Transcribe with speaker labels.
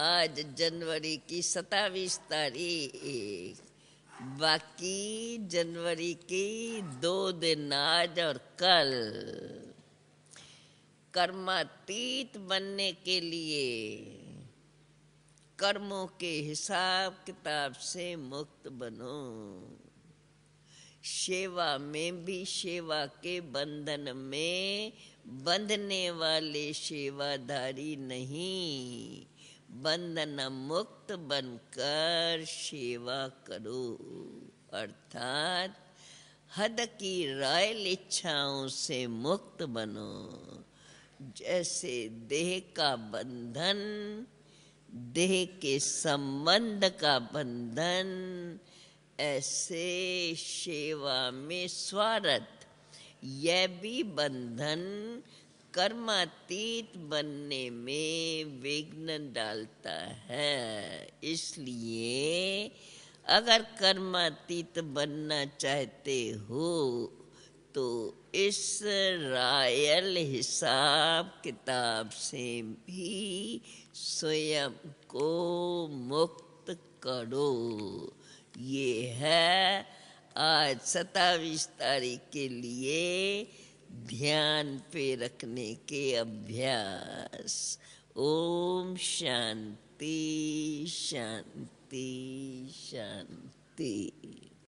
Speaker 1: आज जनवरी की सतावीस तारीख बाकी जनवरी की दो दिन आज और कल कर्मातीत बनने के लिए कर्मों के हिसाब किताब से मुक्त बनो सेवा में भी सेवा के बंधन में बंधने वाले सेवाधारी नहीं बंधन मुक्त बनकर सेवा करो अर्थात हद की रायल इच्छाओं से मुक्त बनो जैसे देह का बंधन देह के संबंध का बंधन ऐसे सेवा में स्वार्थ यह भी बंधन कर्मातीत बनने में विघ्न डालता है इसलिए अगर कर्मातीत बनना चाहते हो तो इस रायल हिसाब किताब से भी स्वयं को मुक्त करो ये है आज सत्ताईस तारीख के लिए ध्यान पे रखने के अभ्यास ओम शांति शांति शांति